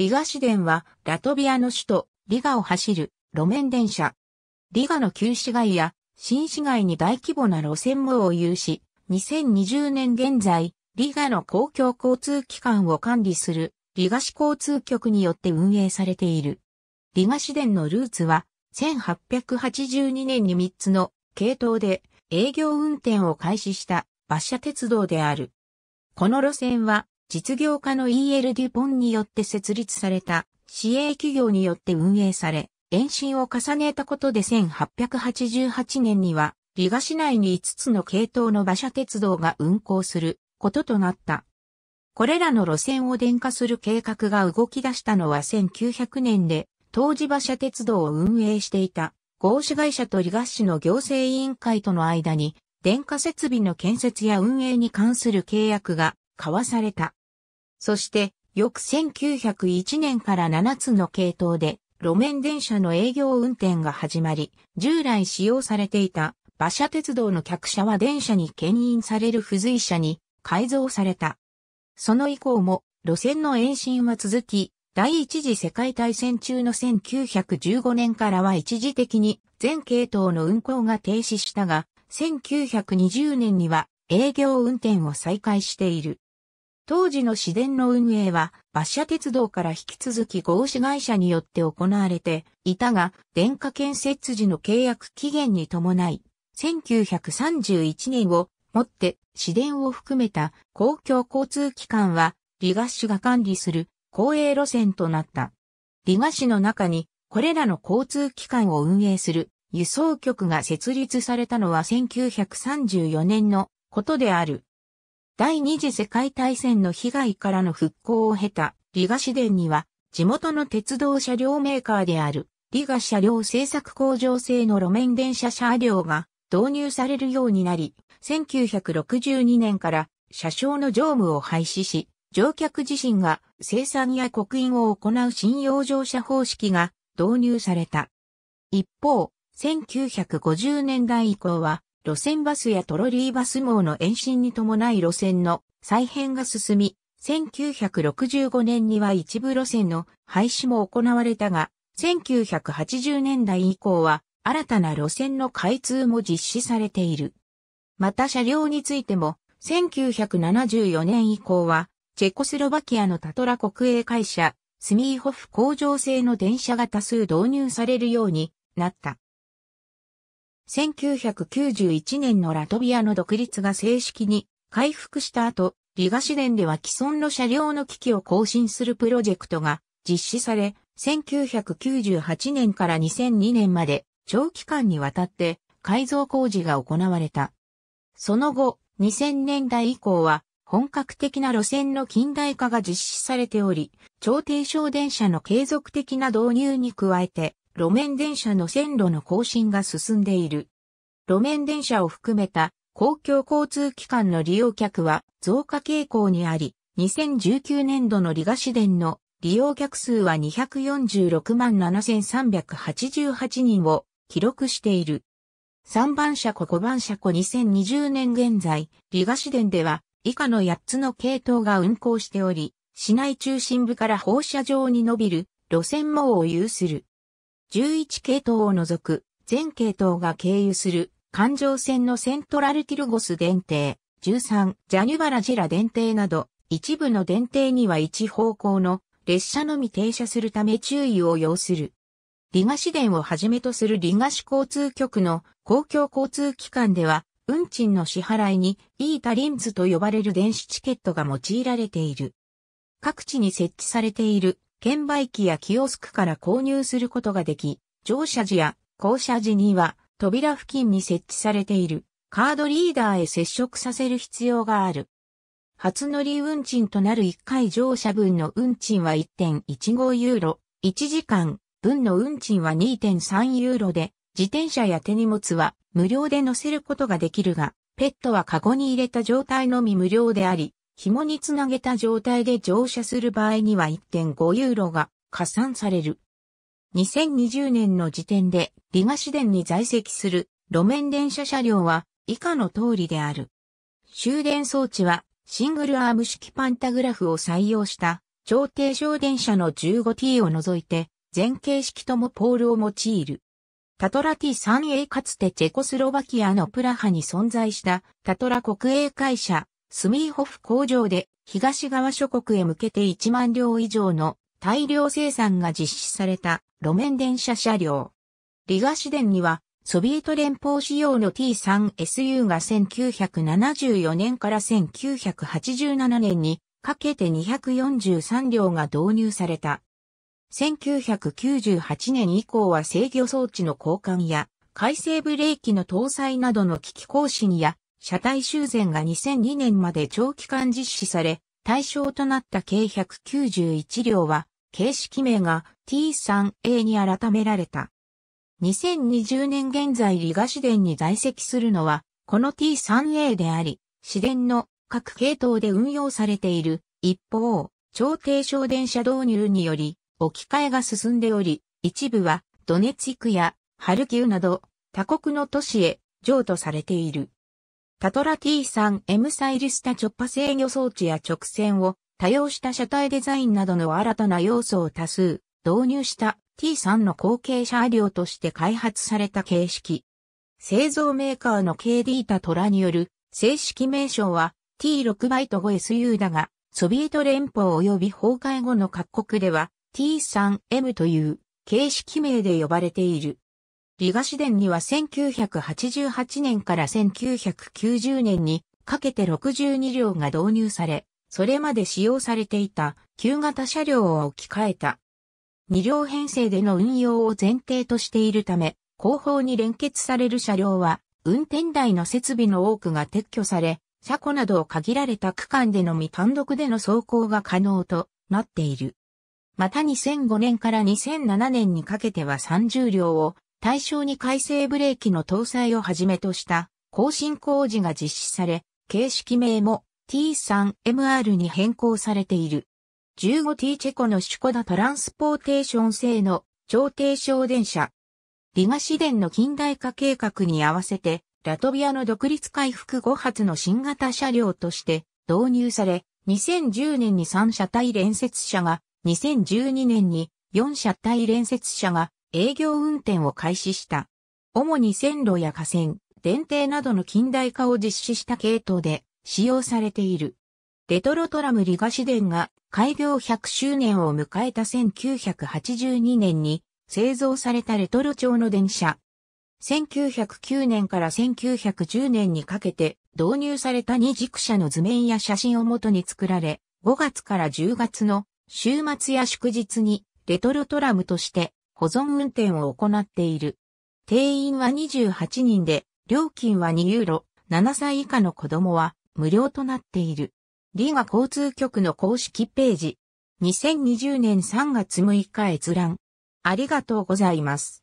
リガ市電は、ラトビアの首都、リガを走る、路面電車。リガの旧市街や、新市街に大規模な路線網を有し、2020年現在、リガの公共交通機関を管理する、リガ市交通局によって運営されている。リガ市電のルーツは、1882年に3つの系統で営業運転を開始した馬車鉄道である。この路線は実業家の E.L. デュポンによって設立された市営企業によって運営され、延伸を重ねたことで1888年には、リガ市内に5つの系統の馬車鉄道が運行することとなった。これらの路線を電化する計画が動き出したのは1900年で、当時馬車鉄道を運営していた合資会社とリガ市の行政委員会との間に、電化設備の建設や運営に関する契約が交わされた。そして、翌1901年から7つの系統で、路面電車の営業運転が始まり、従来使用されていた馬車鉄道の客車は電車に牽引される付随車に改造された。その以降も路線の延伸は続き、第一次世界大戦中の1915年からは一時的に全系統の運行が停止したが、1920年には営業運転を再開している。当時の市電の運営は、馬車鉄道から引き続き合資会社によって行われていたが、電化建設時の契約期限に伴い、1931年をもって市電を含めた公共交通機関は、リガ市が管理する公営路線となった。リガ市の中に、これらの交通機関を運営する輸送局が設立されたのは1934年のことである。第二次世界大戦の被害からの復興を経たリガ市電には、地元の鉄道車両メーカーであるリガ車両製作工場製の路面電車車両が導入されるようになり、1962年から車掌の乗務を廃止し、乗客自身が生産や刻印を行う信用乗車方式が導入された。一方、1950年代以降は路線バスやトロリーバス網の延伸に伴い路線の再編が進み、1965年には一部路線の廃止も行われたが、1980年代以降は新たな路線の開通も実施されている。また車両についても、1974年以降は、チェコスロバキアのタトラ国営会社、スミーホフ工場製の電車が多数導入されるようになった。1991年のラトビアの独立が正式に回復した後、リガ市電では既存の車両の機器を更新するプロジェクトが実施され、1998年から2002年まで長期間にわたって改造工事が行われた。その後、2000年代以降は本格的な路線の近代化が実施されており、超低床電車の継続的な導入に加えて、路面電車の線路の更新が進んでいる。路面電車を含めた公共交通機関の利用客は増加傾向にあり、2019年度のリガ市電の利用客数は246万7388人を記録している。3番車庫5番車庫2020年現在、リガ市電では以下の8つの系統が運行しており、市内中心部から放射状に伸びる路線網を有する。11系統を除く全系統が経由する環状線のセントラルキルゴス電停、13ジャニュバラジラ電停など一部の電停には一方向の列車のみ停車するため注意を要する。リガ市電をはじめとするリガ市交通局の公共交通機関では運賃の支払いにイータリンズと呼ばれる電子チケットが用いられている。各地に設置されている券売機やキオスクから購入することができ、乗車時や降車時には扉付近に設置されているカードリーダーへ接触させる必要がある。初乗り運賃となる1回乗車分の運賃は1.15ユーロ、1時間分の運賃は2.3ユーロで、自転車や手荷物は無料で乗せることができるが、ペットはカゴに入れた状態のみ無料であり、紐につなげた状態で乗車する場合には1.5ユーロが加算される。2020年の時点で、リガ市電に在籍する路面電車車両は以下の通りである。終電装置はシングルアーム式パンタグラフを採用した超低小電車の 15T を除いて前傾式ともポールを用いる。タトラ T3A かつてチェコスロバキアのプラハに存在したタトラ国営会社スミーホフ工場で東側諸国へ向けて1万両以上の大量生産が実施された路面電車車両。リガ市電にはソビエト連邦仕様の T3SU が1974年から1987年にかけて243両が導入された。1998年以降は制御装置の交換や、改正ブレーキの搭載などの機器更新や、車体修繕が2002年まで長期間実施され、対象となった計191両は、形式名が T3A に改められた。2020年現在リガ市電に在籍するのは、この T3A であり、市電の各系統で運用されている。一方、超低省電車導入により、置き換えが進んでおり、一部はドネツィクやハルキウなど他国の都市へ譲渡されている。タトラ T3M サイリスタ直波制御装置や直線を多用した車体デザインなどの新たな要素を多数導入した T3 の後継車両として開発された形式。製造メーカーの KD タトラによる正式名称は T6 バイト 5SU だが、ソビエト連邦及び崩壊後の各国では T3M という形式名で呼ばれている。リガ市電には1988年から1990年にかけて62両が導入され、それまで使用されていた旧型車両を置き換えた。2両編成での運用を前提としているため、後方に連結される車両は、運転台の設備の多くが撤去され、車庫などを限られた区間でのみ単独での走行が可能となっている。また2005年から2007年にかけては30両を対象に改正ブレーキの搭載をはじめとした更新工事が実施され、形式名も T3MR に変更されている。15T チェコのシュコダトランスポーテーション製の超低床電車。リガ市電の近代化計画に合わせて、ラトビアの独立回復5発の新型車両として導入され、2010年に3車体連接車が、2012年に4車体連接車が営業運転を開始した。主に線路や河川、電停などの近代化を実施した系統で使用されている。レトロトラムリガシデンが開業100周年を迎えた1982年に製造されたレトロ調の電車。1909年から1910年にかけて導入された二軸車の図面や写真をもとに作られ、5月から10月の週末や祝日にレトロトラムとして保存運転を行っている。定員は28人で、料金は2ユーロ、7歳以下の子供は無料となっている。リガ交通局の公式ページ。2020年3月6日閲覧。ありがとうございます。